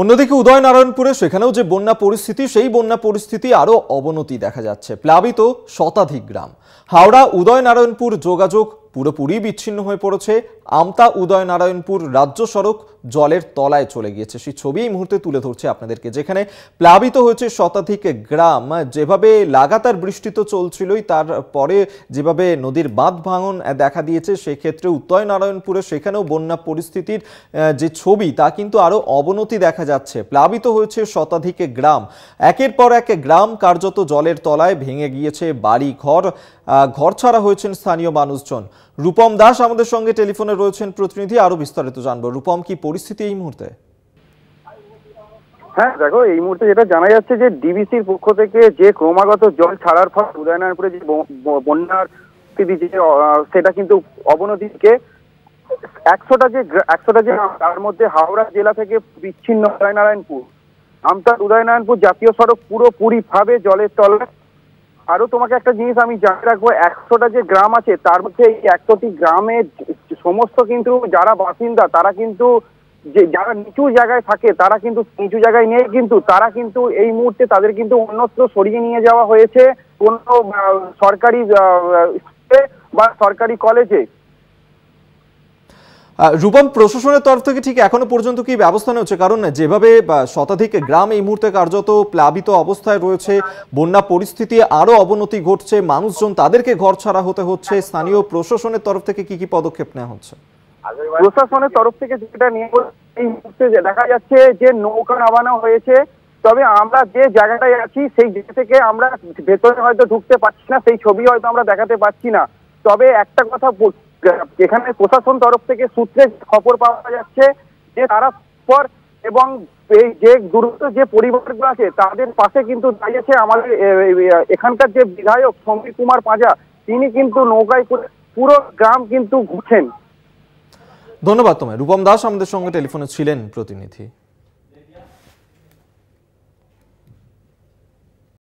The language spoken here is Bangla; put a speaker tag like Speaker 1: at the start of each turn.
Speaker 1: অন্যদিকে উদয়নারায়ণপুরে সেখানেও যে বন্যা পরিস্থিতি সেই বন্যা পরিস্থিতি আরও অবনতি দেখা যাচ্ছে প্লাবিত শতাধিক গ্রাম হাওড়া উদয়নারায়ণপুর যোগাযোগ পুরোপুরি বিচ্ছিন্ন হয়ে পড়েছে আমতা উদয়নারায়ণপুর রাজ্য সড়ক জলের তলায় চলে গিয়েছে সেই ছবি এই মুহূর্তে তুলে ধরছে আপনাদেরকে যেখানে প্লাবিত হয়েছে শতাধিক গ্রাম যেভাবে লাগাতার বৃষ্টি তো চলছিলই তারপরে যেভাবে নদীর বাঁধ ভাঙন দেখা দিয়েছে সেক্ষেত্রে উদয়নারায়ণপুরে সেখানেও বন্যা পরিস্থিতির যে ছবি তা কিন্তু আরও অবনতি দেখা যাচ্ছে প্লাবিত হয়েছে শতাধিক গ্রাম একের পর এক গ্রাম কার্যত জলের তলায় ভেঙে গিয়েছে বাড়ি ঘর ঘর ছাড়া হয়েছেন স্থানীয় মানুষজন রূপম দাস আমাদের সঙ্গে টেলিফোনে রয়েছেন প্রতিনিধি আরো বিস্তারিত জানবো রূপম কি পরিস্থিতি এই মুহূর্তে
Speaker 2: হ্যাঁ দেখো এই মুহূর্তে যেটা জানা যাচ্ছে যে ডিবিসির পক্ষ থেকে যে ক্রমাগত জল ছাড়ার ফলে উদয়নারপুরে যে বন্যার স্থিতি যে সেটা কিন্তু অবনতিকে একশোটা যে একশোটা যে তার মধ্যে হাওড়া জেলা থেকে বিচ্ছিন্ন উদয়নারায়ণপুর আমতার উদয়নারায়ণপুর জাতীয় সড়ক পুরোপুরি ভাবে জলের তলায় আরো তোমাকে একটা জিনিস আমি জানিয়ে রাখবো একশোটা যে গ্রাম আছে তার মধ্যে এই একশোটি গ্রামে সমস্ত কিন্তু যারা বাসিন্দা তারা কিন্তু যে যারা নিচু জায়গায় থাকে তারা কিন্তু নিচু জায়গায় নেই কিন্তু তারা কিন্তু এই মুহূর্তে তাদের কিন্তু অন্যত্র সরিয়ে নিয়ে যাওয়া হয়েছে কোন সরকারি বা সরকারি
Speaker 1: কলেজে রূপম প্রশাসনের তরফ থেকে ঠিক এখনো পর্যন্ত কি ব্যবস্থা নেওয়া কারণ যেভাবে শতাধিক গ্রাম এই মুহূর্তে কার্যত প্লাবিত অবস্থায় রয়েছে বন্যা পরিস্থিতি আরও অবনতি ঘটছে মানুষজন তাদেরকে ঘর ছাড়া হতে হচ্ছে স্থানীয় প্রশাসনের তরফ থেকে কি কি পদক্ষেপ নেওয়া হচ্ছে প্রশাসনের তরফ থেকে যেটা নিয়ে এই
Speaker 2: মুহূর্তে দেখা যাচ্ছে যে নৌকা নামানো হয়েছে তবে আমরা যে জায়গাটায় আছি সেই জায়গা থেকে আমরা ভেতরে হয়তো ঢুকতে পারছি না সেই ছবি হয়তো আমরা দেখাতে পারছি না তবে একটা কথা এখানে প্রশাসন তরফ থেকে সূত্রে খবর পাওয়া যাচ্ছে যে তারা পর এবং এই যে দূরত্ব যে পরিবারগুলো আছে তাদের পাশে কিন্তু দাঁড়িয়েছে আমাদের এখানকার যে বিধায়ক সমীর কুমার পাঁজা তিনি কিন্তু নৌকায় করে পুরো
Speaker 1: গ্রাম কিন্তু ঘুরছেন ধন্যবাদ তোমায় রূপম দাস আমাদের সঙ্গে টেলিফোনে ছিলেন প্রতিনিধি